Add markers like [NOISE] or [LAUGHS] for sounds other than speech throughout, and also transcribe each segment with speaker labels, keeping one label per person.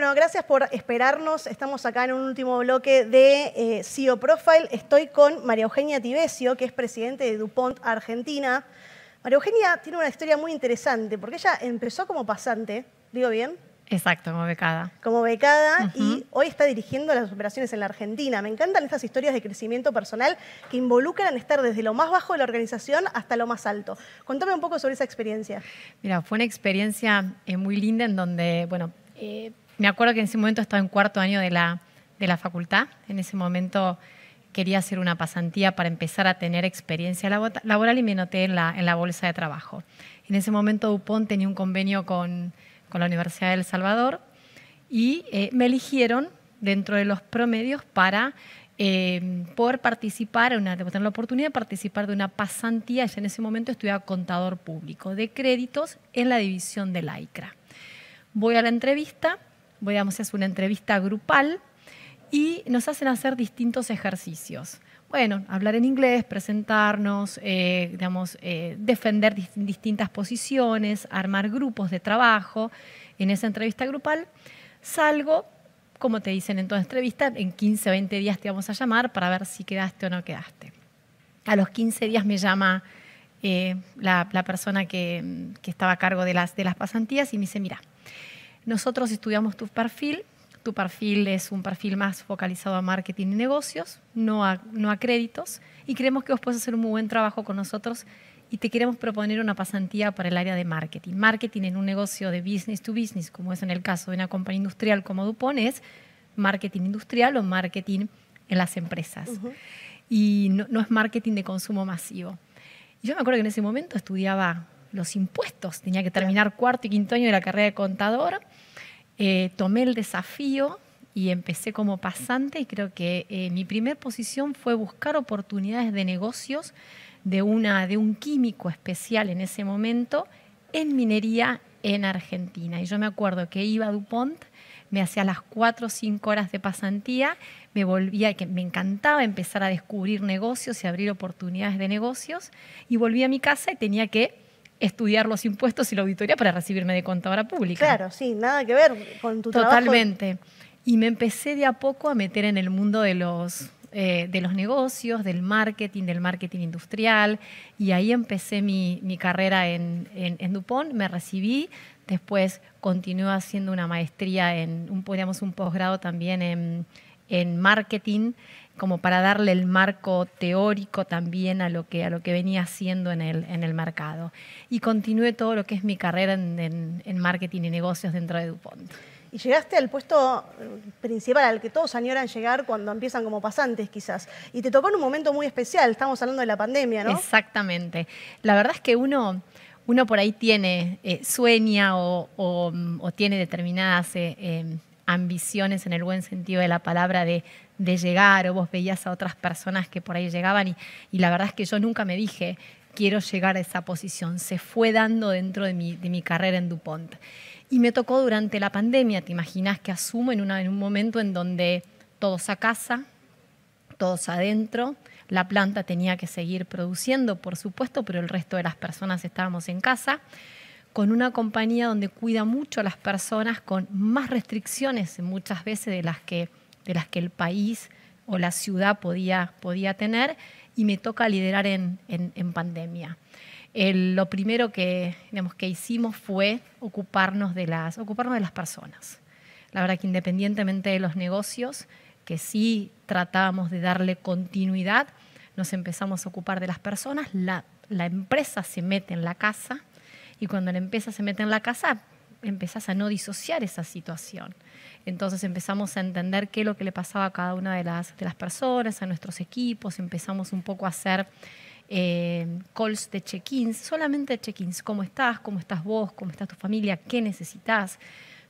Speaker 1: Bueno, gracias por esperarnos. Estamos acá en un último bloque de eh, CEO Profile. Estoy con María Eugenia Tibesio, que es presidente de DuPont Argentina. María Eugenia tiene una historia muy interesante, porque ella empezó como pasante, ¿digo bien?
Speaker 2: Exacto, como becada.
Speaker 1: Como becada y hoy está dirigiendo las operaciones en la Argentina. Me encantan esas historias de crecimiento personal que involucran estar desde lo más bajo de la organización hasta lo más alto. Contame un poco sobre esa experiencia.
Speaker 2: Mira, fue una experiencia eh, muy linda en donde, bueno, eh, me acuerdo que en ese momento estaba en cuarto año de la, de la facultad. En ese momento quería hacer una pasantía para empezar a tener experiencia laboral y me noté en la, bolsa de trabajo. En ese momento Dupont tenía un convenio con, la Universidad de El Salvador y eh, me eligieron dentro de los promedios para eh, poder participar, una, tener la oportunidad de participar de una pasantía. Ya en ese momento estudiaba contador público de créditos en la división de la ICRA. Voy a la entrevista a hacer una entrevista grupal y nos hacen hacer distintos ejercicios. Bueno, hablar en inglés, presentarnos, eh, digamos, eh, defender distintas posiciones, armar grupos de trabajo. En esa entrevista grupal salgo, como te dicen en toda entrevista, en 15 o 20 días te vamos a llamar para ver si quedaste o no quedaste. A los 15 días me llama eh, la, persona que, estaba a cargo de las, de las pasantías y me dice, mira, nosotros estudiamos tu perfil. Tu perfil es un perfil más focalizado a marketing y negocios, no a, no a créditos, y creemos que vos puedes hacer un muy buen trabajo con nosotros y te queremos proponer una pasantía para el área de marketing. Marketing en un negocio de business to business, como es en el caso de una compañía industrial como Dupont, es marketing industrial o marketing en las empresas. Y no, es marketing de consumo masivo. yo me acuerdo que en ese momento estudiaba los impuestos, tenía que terminar cuarto y quinto año de la carrera de contador eh, tomé el desafío y empecé como pasante y creo que eh, mi primer posición fue buscar oportunidades de negocios de, una, de un químico especial en ese momento en minería en Argentina. Y yo me acuerdo que iba a DuPont, me hacía las cuatro o cinco horas de pasantía, me volvía, que me encantaba empezar a descubrir negocios y abrir oportunidades de negocios, y volví a mi casa y tenía que estudiar los impuestos y la auditoría para recibirme de contadora pública. Claro, sí, nada que ver con tu trabajo. Totalmente. Y me empecé de a poco a meter en el mundo de los, eh, de los negocios, del marketing, del marketing industrial, y ahí empecé mi, carrera en, en, Dupont, me recibí, después continué haciendo una maestría en, un, podríamos un posgrado también en, en marketing como para darle el marco teórico también a lo que, a lo que venía haciendo en el, en el mercado. Y continué todo lo que es mi carrera en, marketing y negocios dentro de DuPont.
Speaker 1: Y llegaste al puesto eh, principal, al que todos añoran llegar cuando empiezan como pasantes quizás. Y te tocó en un momento muy especial, estamos hablando de la pandemia, ¿no? Exactamente.
Speaker 2: La verdad es que uno, uno por ahí tiene, eh, sueña o, tiene determinadas eh, ambiciones en el buen sentido de la palabra de de llegar o vos veías a otras personas que por ahí llegaban y, la verdad es que yo nunca me dije, quiero llegar a esa posición. Se fue dando dentro de mi, carrera en DuPont. Y me tocó durante la pandemia, te imaginas que asumo en, en un momento en donde todos a casa, todos adentro, la planta tenía que seguir produciendo, por supuesto, pero el resto de las personas estábamos en casa, con una compañía donde cuida mucho a las personas, con más restricciones muchas veces de las que de las que el país o la ciudad podía, podía tener y me toca liderar en, pandemia. lo primero que, digamos, que hicimos fue ocuparnos de, las, ocuparnos de las personas. La verdad que independientemente de los negocios, que sí tratábamos de darle continuidad, nos empezamos a ocupar de las personas, la, la empresa se mete en la casa y cuando la empresa se mete en la casa empezás a no disociar esa situación. Entonces empezamos a entender qué es lo que le pasaba a cada una de las, de las personas, a nuestros equipos, empezamos un poco a hacer eh, calls de check-ins, solamente check-ins, cómo estás, cómo estás vos, cómo está tu familia, qué necesitas.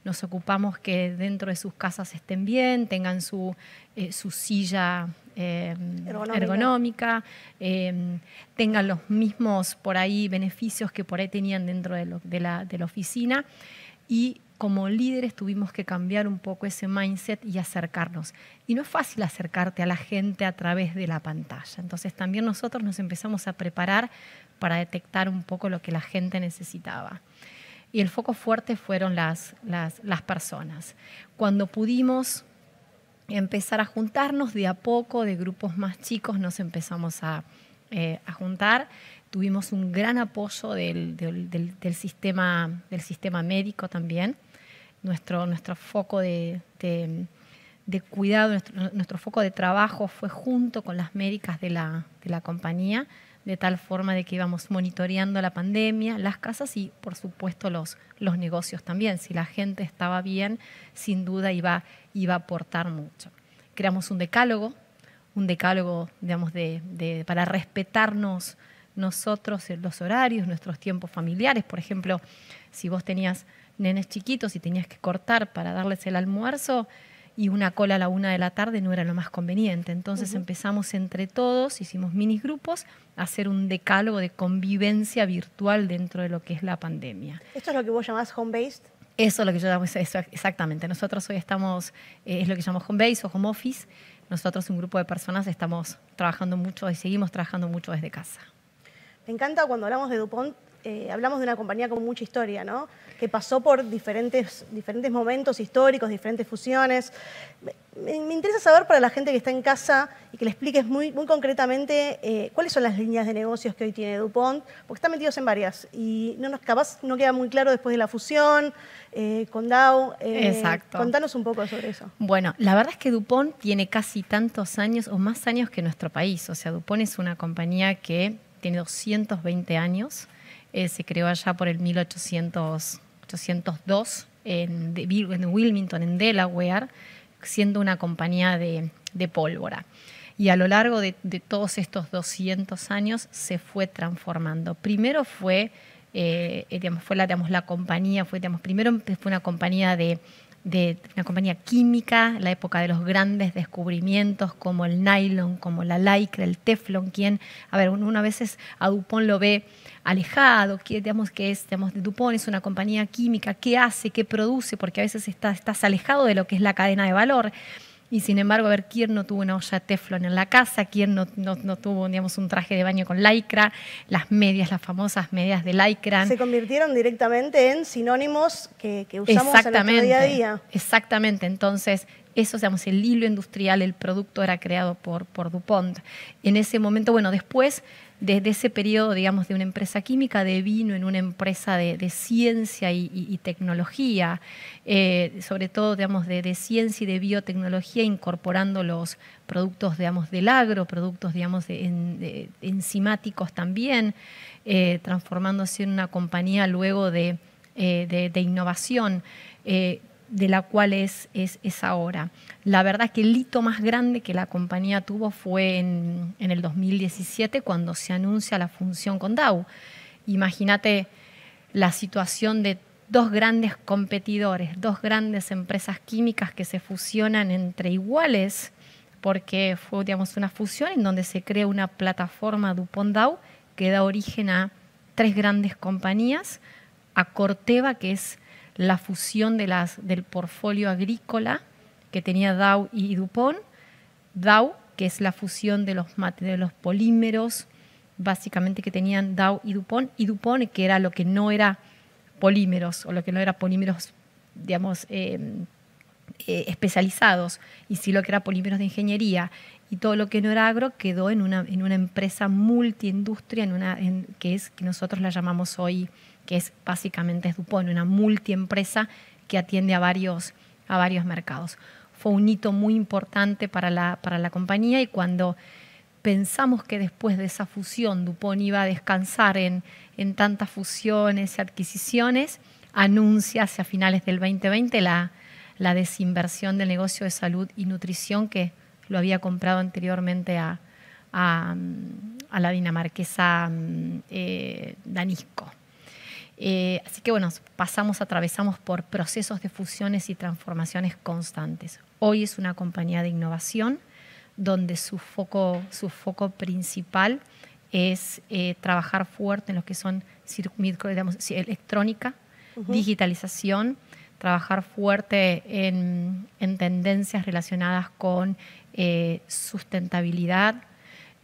Speaker 2: Nos ocupamos que dentro de sus casas estén bien, tengan su, eh, su silla Em, ergonómica, em, tengan los mismos por ahí beneficios que por ahí tenían dentro de, la, oficina. Y como líderes tuvimos que cambiar un poco ese mindset y acercarnos. Y no es fácil acercarte a la gente a través de la pantalla. Entonces también nosotros nos empezamos a preparar para detectar un poco lo que la gente necesitaba y el foco fuerte fueron las, las, las, personas. Cuando pudimos empezar a juntarnos de a poco, de grupos más chicos nos empezamos a, eh, a juntar. Tuvimos un gran apoyo del, del, sistema, del sistema médico también. Nuestro, nuestro foco de, de, de cuidado, nuestro, nuestro, foco de trabajo fue junto con las médicas de la, de la compañía de tal forma de que íbamos monitoreando la pandemia, las casas y por supuesto los, negocios también. Si la gente estaba bien, sin duda iba, iba a aportar mucho. Creamos un decálogo, un decálogo digamos, para respetarnos nosotros eh, los horarios, nuestros tiempos familiares. Por ejemplo, si vos tenías nenes chiquitos y tenías que cortar para darles el almuerzo, y una cola a la una de la tarde no era lo más conveniente. Entonces empezamos entre todos, hicimos minis grupos, a hacer un decálogo de convivencia virtual dentro de lo que es la pandemia. ¿Esto es lo que vos llamás home-based? Eso es lo que yo llamo, eso, exactamente. Nosotros hoy estamos, eh, es lo que llamamos home base o home office. Nosotros, un grupo de personas, estamos trabajando mucho y seguimos trabajando mucho desde casa.
Speaker 1: Me encanta cuando hablamos de DuPont eh, hablamos de una compañía con mucha historia, ¿no? Que pasó por diferentes, diferentes momentos históricos, diferentes fusiones. Me, interesa saber para la gente que está en casa y que le expliques muy, muy concretamente eh, cuáles son las líneas de negocios que hoy tiene DuPont, porque están metidos en varias y no nos capaz, no queda muy claro después de la fusión eh, con Dow. Exacto. Contanos un poco sobre eso.
Speaker 2: Bueno, la verdad es que DuPont tiene casi tantos años o más años que nuestro país. O sea, DuPont es una compañía que tiene 220 años eh, se creó allá por el 1802 en, Wilmington, en Delaware, siendo una compañía de, pólvora. Y a lo largo de, todos estos 200 años se fue transformando. Primero fue, eh, eh, digamos, fue la, la compañía, fue, primero fue una compañía de, de una compañía química, la época de los grandes descubrimientos como el nylon, como la lycra, el teflon, quien, a ver, uno a veces a Dupont lo ve alejado, digamos que es, digamos, Dupont es una compañía química, qué hace, qué produce, porque a veces estás alejado de lo que es la cadena de valor. Y sin embargo, a ver, ¿quién no tuvo una olla teflon en la casa? ¿Quién no, tuvo, digamos, un traje de baño con lycra? Las medias, las famosas medias de lycra. Se
Speaker 1: convirtieron directamente en sinónimos que, usamos en en día a día.
Speaker 2: Exactamente. Entonces, eso, digamos, el hilo industrial, el producto era creado por, por DuPont. En ese momento, bueno, después desde ese periodo, digamos, de una empresa química, de vino en una empresa de, ciencia y, tecnología, eh, sobre todo, digamos, de, ciencia y de biotecnología, incorporando los productos, digamos, del agro, productos, digamos, enzimáticos también, eh, transformándose en una compañía luego de, eh, innovación de la cual es, es, es, ahora. La verdad que el hito más grande que la compañía tuvo fue en, el 2017 cuando se anuncia la función con DAO. Imagínate la situación de dos grandes competidores, dos grandes empresas químicas que se fusionan entre iguales, porque fue digamos, una fusión en donde se crea una plataforma DuPont-Dow que da origen a tres grandes compañías, a Corteva, que es la fusión del portfolio agrícola que tenía Dow y DuPont. Dow, que es la fusión de los, de los polímeros, básicamente que tenían Dow y DuPont, y DuPont, que era lo que no era polímeros, o lo que no era polímeros, digamos, eh, eh, especializados, y sí lo que era polímeros de ingeniería, y todo lo que no era agro quedó en una, en una empresa multiindustria, en una, que es que nosotros la llamamos hoy que es básicamente es Dupont, una multiempresa que atiende a varios, a varios mercados. Fue un hito muy importante para la, para la compañía y cuando pensamos que después de esa fusión Dupont iba a descansar en, en tantas fusiones y adquisiciones, anuncia hacia finales del 2020 la, la desinversión del negocio de salud y nutrición que lo había comprado anteriormente a, a, la dinamarquesa eh, Danisco. Eh, así que bueno, pasamos, atravesamos por procesos de fusiones y transformaciones constantes. Hoy es una compañía de innovación donde su foco, su foco principal es eh, trabajar fuerte en lo que son digamos, electrónica, digitalización, trabajar fuerte en, tendencias relacionadas con eh, sustentabilidad,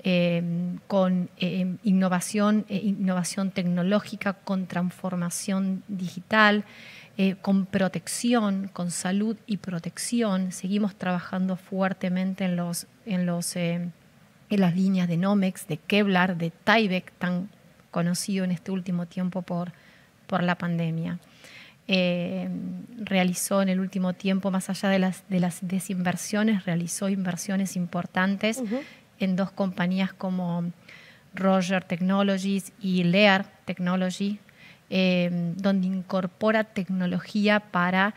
Speaker 2: Em, con em, innovación, eh, innovación tecnológica, con transformación digital, eh, con protección, con salud y protección. Seguimos trabajando fuertemente en, los, en, los, em, en las líneas de Nomex, de Kevlar, de Tyvek, tan conocido en este último tiempo por, por la pandemia. realizó en el último tiempo, más allá de las, de las desinversiones, realizó inversiones importantes en dos compañías como Roger Technologies y Lear Technology, eh, donde incorpora tecnología para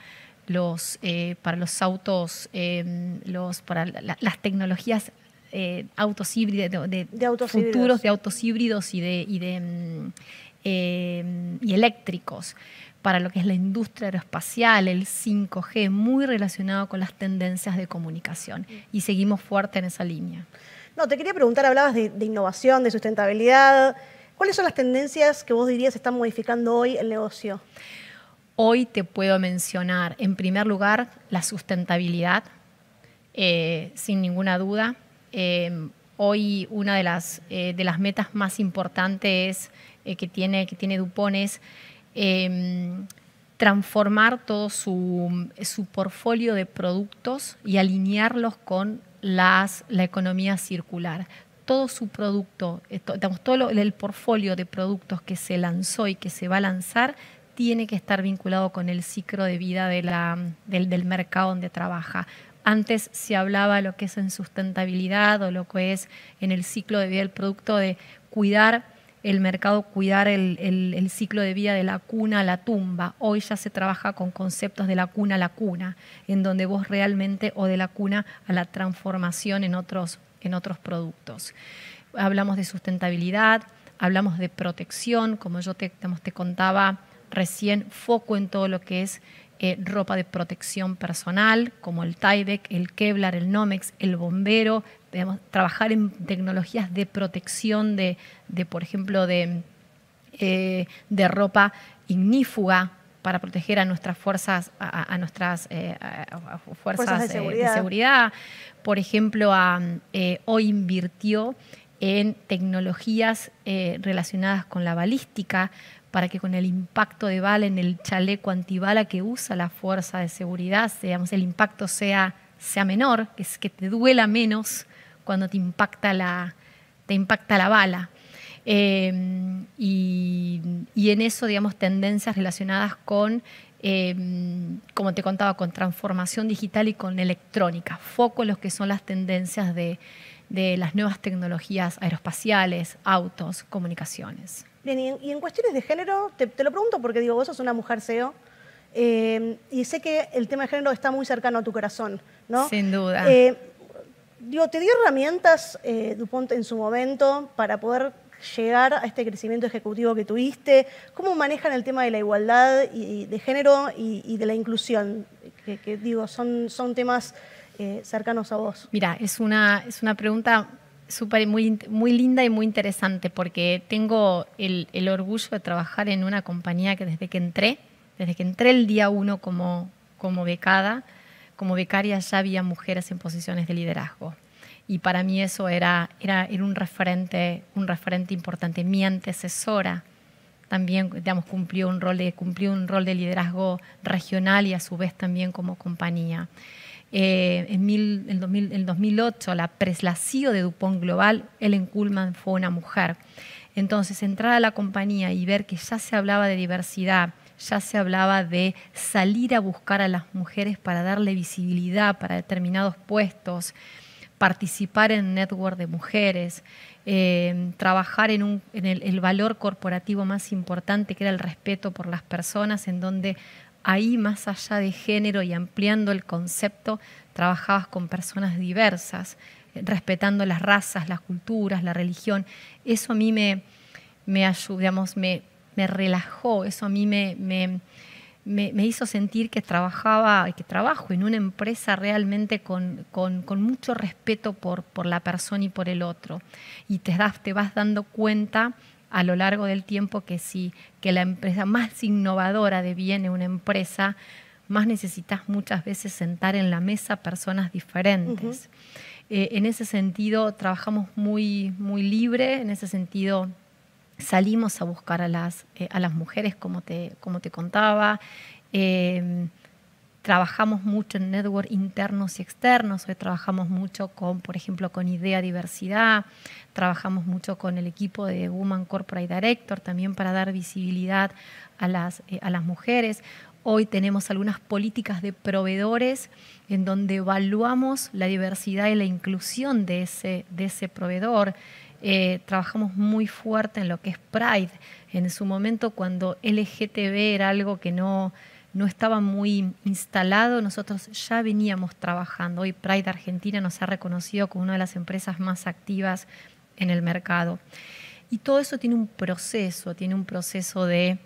Speaker 2: los, eh, para los autos, eh, para las tecnologías autos híbridos, de, autos futuros de autos híbridos y, de, mm, y eléctricos para lo que es la industria aeroespacial, el 5G, muy relacionado con las tendencias de comunicación. Y seguimos fuerte en esa línea.
Speaker 1: No, te quería preguntar, hablabas de, innovación, de sustentabilidad. ¿Cuáles son las tendencias que vos
Speaker 2: dirías están modificando hoy el negocio? Hoy te puedo mencionar, en primer lugar, la sustentabilidad, eh, sin ninguna duda. Em, hoy una de las, eh, de las metas más importantes eh, que, tiene, que tiene Dupont es em, transformar todo su, su portfolio de productos y alinearlos con las, la economía circular. Todo su producto, eh, todo el portfolio de productos que se lanzó y que se va a lanzar tiene que estar vinculado con el ciclo de vida del, del mercado donde trabaja. Antes se hablaba lo que es en sustentabilidad o lo que es en el ciclo de vida del producto de cuidar el mercado cuidar el, ciclo de vida de la cuna a la tumba. Hoy ya se trabaja con conceptos de la cuna a la cuna, en donde vos realmente, o de la cuna a la transformación en otros, en otros productos. Hablamos de sustentabilidad, hablamos de protección, como yo te, contaba recién, foco en todo lo que es eh, ropa de protección personal, como el Tyvek, el Kevlar, el Nomex, el bombero, trabajar en tecnologías de protección de, por ejemplo, eh, de, ropa ignífuga para proteger a nuestras fuerzas, a, nuestras eh, fuerzas, de eh, seguridad. Por ejemplo, hoy invirtió en tecnologías relacionadas con la balística, para que con el impacto de bala en el chaleco antibala que usa la fuerza de seguridad, digamos, el impacto sea, sea menor, es, que te duela menos cuando te impacta la, te impacta la bala. Eh, y, en eso, digamos, tendencias relacionadas con, eh, como te contaba, con transformación digital y con electrónica. Foco en los que son las tendencias de, las nuevas tecnologías aeroespaciales, autos, comunicaciones.
Speaker 1: Bien, y en, cuestiones de género, te, lo pregunto porque digo, vos sos una mujer CEO. Eh, y sé que el tema de género está muy cercano a tu corazón, ¿no? Sin duda digo, te dio herramientas, eh, Dupont, en su momento para poder llegar a este crecimiento ejecutivo que tuviste? ¿Cómo manejan el tema de la igualdad y, de género y, de la
Speaker 2: inclusión? Que, digo, son, son temas eh, cercanos a vos. Mira, es una, es una pregunta súper muy, muy linda y muy interesante porque tengo el, el, orgullo de trabajar en una compañía que desde que entré, desde que entré el día uno como, como becada, como becaria ya había mujeres en posiciones de liderazgo. Y para mí eso era, era, era un, referente, un referente importante. Mi antecesora también digamos, cumplió, un rol de, cumplió un rol de liderazgo regional y a su vez también como compañía. Eh, en, 2008, la, preslacio e de Dupont Global, Ellen Kuhlman, fue una mujer. Entonces, entrar a la compañía y ver que ya se hablaba de diversidad ya se hablaba de salir a buscar a las mujeres para darle visibilidad para determinados puestos, participar en network de mujeres, eh, trabajar en, el, valor corporativo más importante, que era el respeto por las personas, en donde ahí más allá de género y ampliando el concepto, trabajabas con personas diversas, eh, respetando las razas, las culturas, la religión. Eso a mí me, me digamos, me, me relajó, eso a mí me, me, me, hizo sentir que trabajaba, que trabajo en una empresa realmente con, con, mucho respeto por, por, la persona y por el otro. Y te, das, te vas dando cuenta a lo largo del tiempo que sí, que la empresa más innovadora deviene una empresa, más necesitas muchas veces sentar en la mesa personas diferentes. Eh, en ese sentido, trabajamos muy, muy libre, en ese sentido Salimos a buscar a las, eh, a las mujeres, como te, como te contaba. Em, trabajamos mucho en network internos y externos. Hoy trabajamos mucho con, por ejemplo, con Idea Diversidad. Trabajamos mucho con el equipo de Woman Corporate Director también para dar visibilidad a las, eh, a las mujeres. Hoy tenemos algunas políticas de proveedores en donde evaluamos la diversidad y la inclusión de ese, de ese proveedor. Eh, trabajamos muy fuerte en lo que es Pride. En su momento, cuando LGTB era algo que no, no estaba muy instalado, nosotros ya veníamos trabajando. Hoy Pride Argentina nos ha reconocido como una de las empresas más activas en el mercado. Y todo eso tiene un proceso, tiene un proceso de,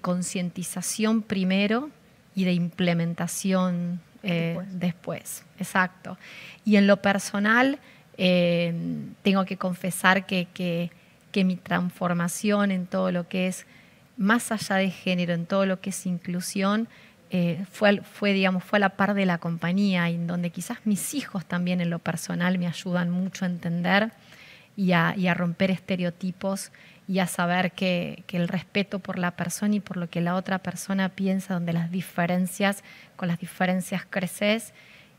Speaker 2: concientización primero y de implementación eh, después. Exacto. Y en lo personal, Em, tengo que confesar que, que, mi transformación en todo lo que es más allá de género, en todo lo que es inclusión, eh, fue, fue, digamos, fue a la par de la compañía, en donde quizás mis hijos también en lo personal me ayudan mucho a entender y a, romper estereotipos y a saber que, que, el respeto por la persona y por lo que la otra persona piensa, donde las diferencias, con las diferencias creces,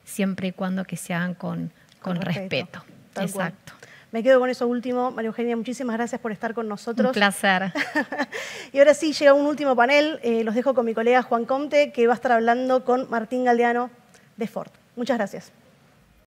Speaker 2: siempre y cuando que se hagan con, con, respeto. Exacto.
Speaker 1: Me quedo con eso último. María Eugenia, muchísimas gracias por estar con nosotros. Un placer. [LAUGHS] y ahora sí, llega un último panel. Eh, los dejo con mi colega Juan Comte, que va a estar hablando con Martín Galdeano de Ford. Muchas gracias.